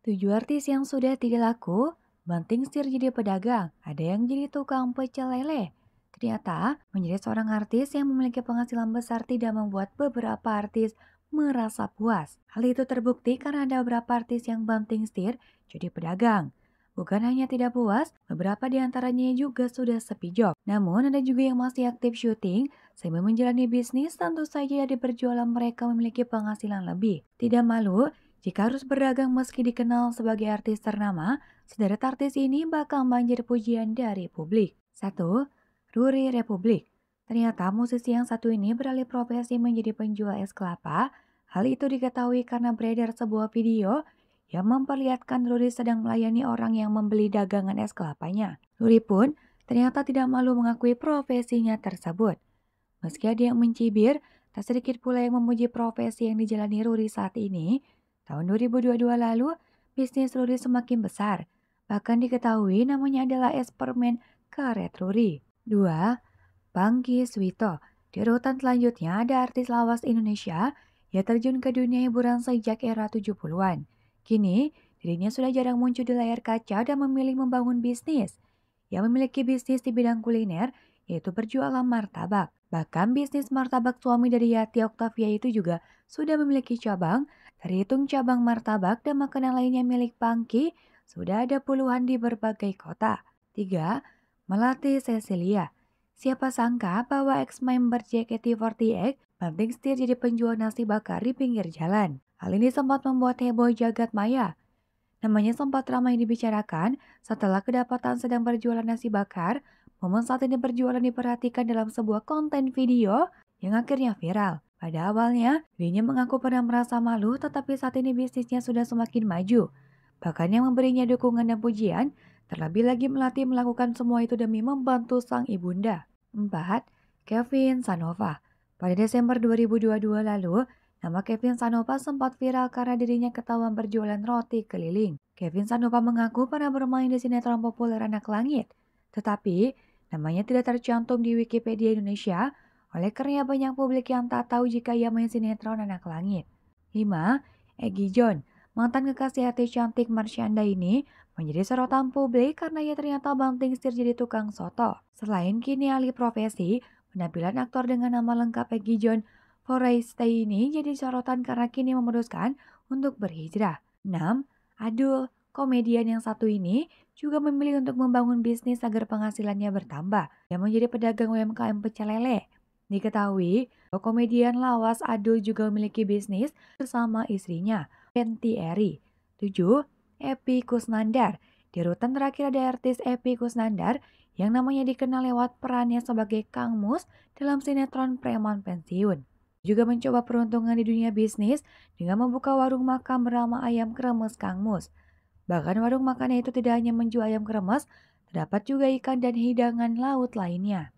Tujuh artis yang sudah tidak laku, banting setir jadi pedagang, ada yang jadi tukang pecel lele. Ternyata, menjadi seorang artis yang memiliki penghasilan besar tidak membuat beberapa artis merasa puas. Hal itu terbukti karena ada beberapa artis yang banting setir jadi pedagang. Bukan hanya tidak puas, beberapa di antaranya juga sudah sepi job. Namun ada juga yang masih aktif syuting, sambil menjalani bisnis tentu saja dari berjualan mereka memiliki penghasilan lebih. Tidak malu, jika harus berdagang meski dikenal sebagai artis ternama, sederet artis ini bakal banjir pujian dari publik. 1. Ruri Republik Ternyata musisi yang satu ini beralih profesi menjadi penjual es kelapa. Hal itu diketahui karena beredar sebuah video yang memperlihatkan Ruri sedang melayani orang yang membeli dagangan es kelapanya. Ruri pun ternyata tidak malu mengakui profesinya tersebut. Meski ada yang mencibir, tak sedikit pula yang memuji profesi yang dijalani Ruri saat ini, Tahun 2022 lalu, bisnis Ruri semakin besar. Bahkan diketahui namanya adalah es karet Ruri. 2. Bangki Swito. Di urutan selanjutnya ada artis lawas Indonesia yang terjun ke dunia hiburan sejak era 70-an. Kini, dirinya sudah jarang muncul di layar kaca dan memilih membangun bisnis. Yang memiliki bisnis di bidang kuliner yaitu berjualan martabak. Bahkan bisnis martabak suami dari Yati Octavia itu juga sudah memiliki cabang, terhitung cabang martabak dan makanan lainnya milik Pangki, sudah ada puluhan di berbagai kota. 3. Melati Cecilia Siapa sangka bahwa ex-member JKT48 banting setir jadi penjual nasi bakar di pinggir jalan. Hal ini sempat membuat heboh jagat maya. Namanya sempat ramai dibicarakan setelah kedapatan sedang berjualan nasi bakar Momen saat ini berjualan diperhatikan dalam sebuah konten video yang akhirnya viral. Pada awalnya, dirinya mengaku pernah merasa malu tetapi saat ini bisnisnya sudah semakin maju. Bahkan yang memberinya dukungan dan pujian, terlebih lagi melatih melakukan semua itu demi membantu sang ibunda. 4. Kevin Sanova Pada Desember 2022 lalu, nama Kevin Sanova sempat viral karena dirinya ketahuan berjualan roti keliling. Kevin Sanova mengaku pernah bermain di sinetron populer Anak Langit. Tetapi, Namanya tidak tercantum di Wikipedia Indonesia, oleh karena banyak publik yang tak tahu jika ia main sinetron Anak Langit. 5. Egi John, mantan kekasih hati cantik Marsyanda ini menjadi sorotan publik karena ia ternyata banting setir jadi tukang soto. Selain kini alih profesi, penampilan aktor dengan nama lengkap Egi John Forestay ini jadi sorotan karena kini memutuskan untuk berhijrah. 6. Adul Komedian yang satu ini juga memilih untuk membangun bisnis agar penghasilannya bertambah. Yang menjadi pedagang UMKM pecel Diketahui, komedian lawas Adul juga memiliki bisnis bersama istrinya, Fenty Eri. 7. Epi Kusnandar. Di rutan terakhir ada artis Epi Kusnandar yang namanya dikenal lewat perannya sebagai Kang Mus dalam sinetron Preman Pensiun. Juga mencoba peruntungan di dunia bisnis dengan membuka warung makan bernama Ayam Kremes Kang Mus. Bahkan warung makannya itu tidak hanya menjual ayam kremes, terdapat juga ikan dan hidangan laut lainnya.